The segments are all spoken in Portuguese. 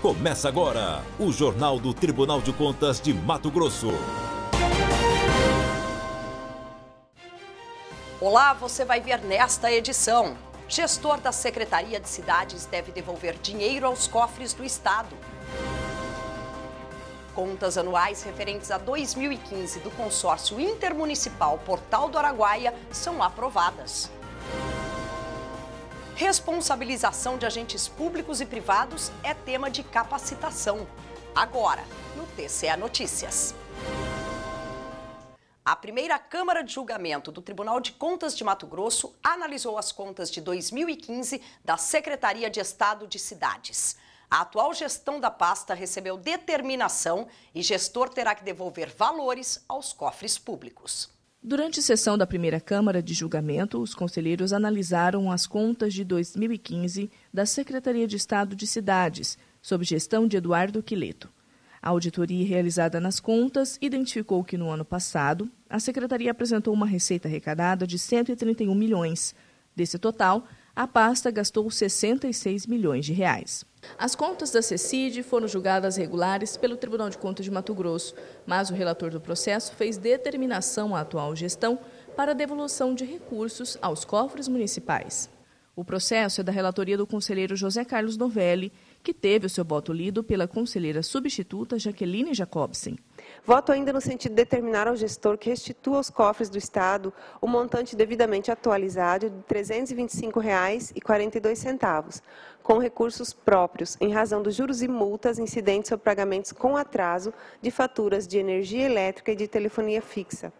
Começa agora o Jornal do Tribunal de Contas de Mato Grosso. Olá, você vai ver nesta edição. Gestor da Secretaria de Cidades deve devolver dinheiro aos cofres do Estado. Contas anuais referentes a 2015 do consórcio intermunicipal Portal do Araguaia são aprovadas. Responsabilização de agentes públicos e privados é tema de capacitação. Agora, no TCE Notícias. A primeira Câmara de Julgamento do Tribunal de Contas de Mato Grosso analisou as contas de 2015 da Secretaria de Estado de Cidades. A atual gestão da pasta recebeu determinação e gestor terá que devolver valores aos cofres públicos. Durante a sessão da primeira Câmara de Julgamento, os conselheiros analisaram as contas de 2015 da Secretaria de Estado de Cidades, sob gestão de Eduardo Quileto. A auditoria realizada nas contas identificou que no ano passado, a secretaria apresentou uma receita arrecadada de 131 milhões. Desse total, a pasta gastou 66 milhões de reais. As contas da CECID foram julgadas regulares pelo Tribunal de Contas de Mato Grosso, mas o relator do processo fez determinação à atual gestão para devolução de recursos aos cofres municipais. O processo é da relatoria do conselheiro José Carlos Novelli, que teve o seu voto lido pela conselheira substituta Jaqueline Jacobsen. Voto ainda no sentido de determinar ao gestor que restitua aos cofres do Estado o montante devidamente atualizado de R$ 325,42, com recursos próprios, em razão dos juros e multas incidentes sobre pagamentos com atraso de faturas de energia elétrica e de telefonia fixa.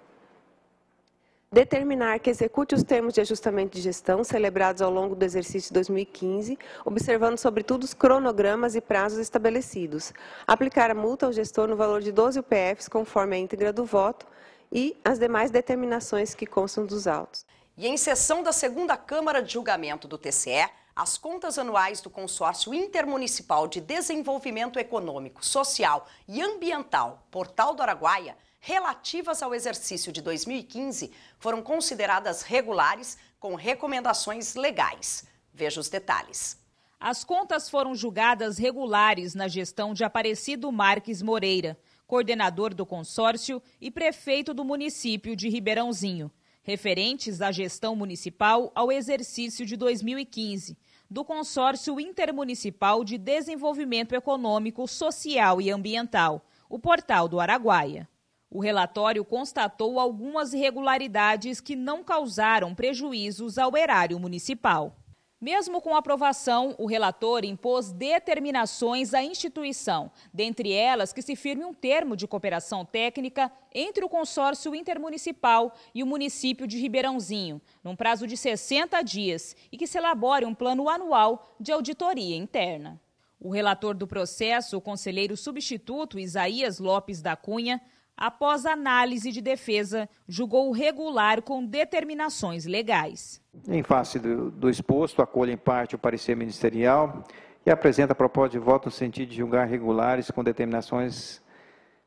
Determinar que execute os termos de ajustamento de gestão celebrados ao longo do exercício 2015, observando sobretudo os cronogramas e prazos estabelecidos. Aplicar a multa ao gestor no valor de 12 UPFs, conforme a íntegra do voto, e as demais determinações que constam dos autos. E em sessão da segunda Câmara de Julgamento do TCE, as contas anuais do Consórcio Intermunicipal de Desenvolvimento Econômico, Social e Ambiental, Portal do Araguaia, relativas ao exercício de 2015, foram consideradas regulares com recomendações legais. Veja os detalhes. As contas foram julgadas regulares na gestão de Aparecido Marques Moreira, coordenador do consórcio e prefeito do município de Ribeirãozinho referentes à gestão municipal ao exercício de 2015, do Consórcio Intermunicipal de Desenvolvimento Econômico, Social e Ambiental, o Portal do Araguaia. O relatório constatou algumas irregularidades que não causaram prejuízos ao erário municipal. Mesmo com aprovação, o relator impôs determinações à instituição, dentre elas que se firme um termo de cooperação técnica entre o consórcio intermunicipal e o município de Ribeirãozinho, num prazo de 60 dias, e que se elabore um plano anual de auditoria interna. O relator do processo, o conselheiro substituto Isaías Lopes da Cunha, após análise de defesa, julgou regular com determinações legais. Em face do, do exposto, acolhe em parte o parecer ministerial e apresenta a proposta de voto no sentido de julgar regulares com determinações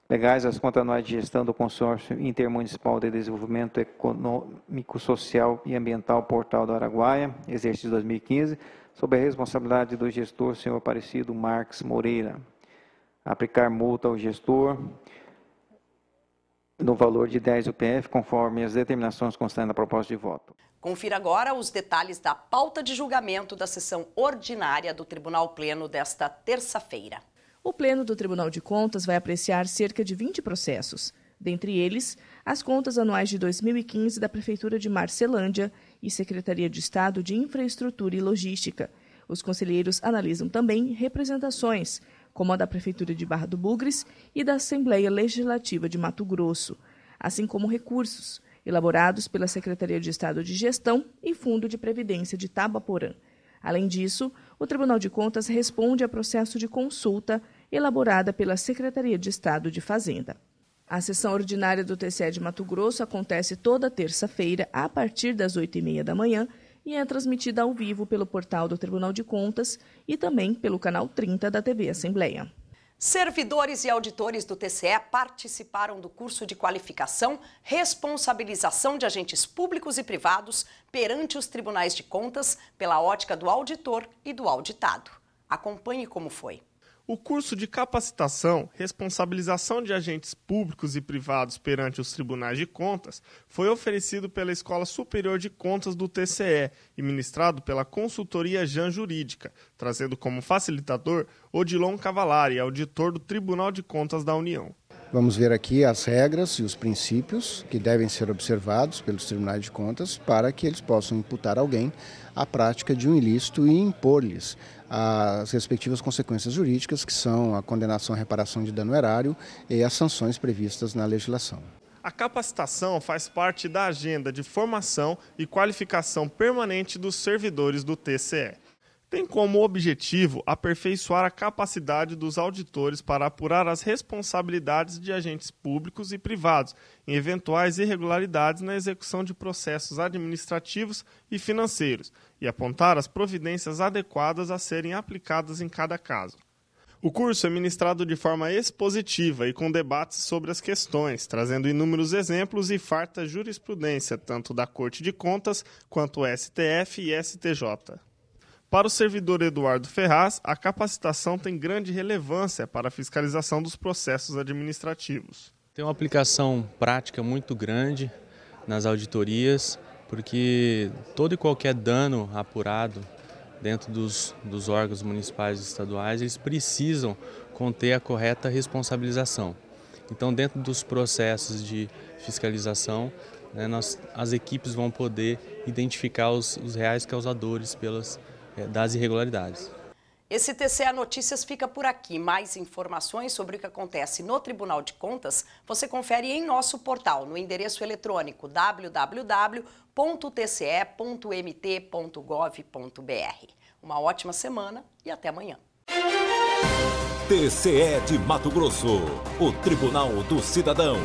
legais as contas anuais de gestão do Consórcio Intermunicipal de Desenvolvimento Econômico, Social e Ambiental Portal do Araguaia, exercício 2015, sob a responsabilidade do gestor, senhor Aparecido Marques Moreira. Aplicar multa ao gestor no valor de 10 UPF, conforme as determinações constantes na proposta de voto. Confira agora os detalhes da pauta de julgamento da sessão ordinária do Tribunal Pleno desta terça-feira. O Pleno do Tribunal de Contas vai apreciar cerca de 20 processos, dentre eles as contas anuais de 2015 da Prefeitura de Marcelândia e Secretaria de Estado de Infraestrutura e Logística. Os conselheiros analisam também representações, como a da Prefeitura de Barra do Bugres e da Assembleia Legislativa de Mato Grosso, assim como recursos elaborados pela Secretaria de Estado de Gestão e Fundo de Previdência de Tabaporã. Além disso, o Tribunal de Contas responde a processo de consulta elaborada pela Secretaria de Estado de Fazenda. A sessão ordinária do TCE de Mato Grosso acontece toda terça-feira, a partir das 8h30 da manhã, e é transmitida ao vivo pelo portal do Tribunal de Contas e também pelo canal 30 da TV Assembleia. Servidores e auditores do TCE participaram do curso de qualificação Responsabilização de Agentes Públicos e Privados perante os Tribunais de Contas pela ótica do auditor e do auditado. Acompanhe como foi. O curso de capacitação, responsabilização de agentes públicos e privados perante os tribunais de contas, foi oferecido pela Escola Superior de Contas do TCE e ministrado pela consultoria Jan Jurídica, trazendo como facilitador Odilon Cavalari, auditor do Tribunal de Contas da União. Vamos ver aqui as regras e os princípios que devem ser observados pelos tribunais de contas para que eles possam imputar alguém à prática de um ilícito e impor-lhes as respectivas consequências jurídicas, que são a condenação à reparação de dano erário e as sanções previstas na legislação. A capacitação faz parte da agenda de formação e qualificação permanente dos servidores do TCE tem como objetivo aperfeiçoar a capacidade dos auditores para apurar as responsabilidades de agentes públicos e privados em eventuais irregularidades na execução de processos administrativos e financeiros e apontar as providências adequadas a serem aplicadas em cada caso. O curso é ministrado de forma expositiva e com debates sobre as questões, trazendo inúmeros exemplos e farta jurisprudência, tanto da Corte de Contas quanto STF e STJ. Para o servidor Eduardo Ferraz, a capacitação tem grande relevância para a fiscalização dos processos administrativos. Tem uma aplicação prática muito grande nas auditorias, porque todo e qualquer dano apurado dentro dos, dos órgãos municipais e estaduais, eles precisam conter a correta responsabilização. Então, dentro dos processos de fiscalização, né, nós, as equipes vão poder identificar os, os reais causadores pelas é, das irregularidades. Esse TCA Notícias fica por aqui. Mais informações sobre o que acontece no Tribunal de Contas você confere em nosso portal no endereço eletrônico www.tce.mt.gov.br. Uma ótima semana e até amanhã. TCE de Mato Grosso, o Tribunal do Cidadão.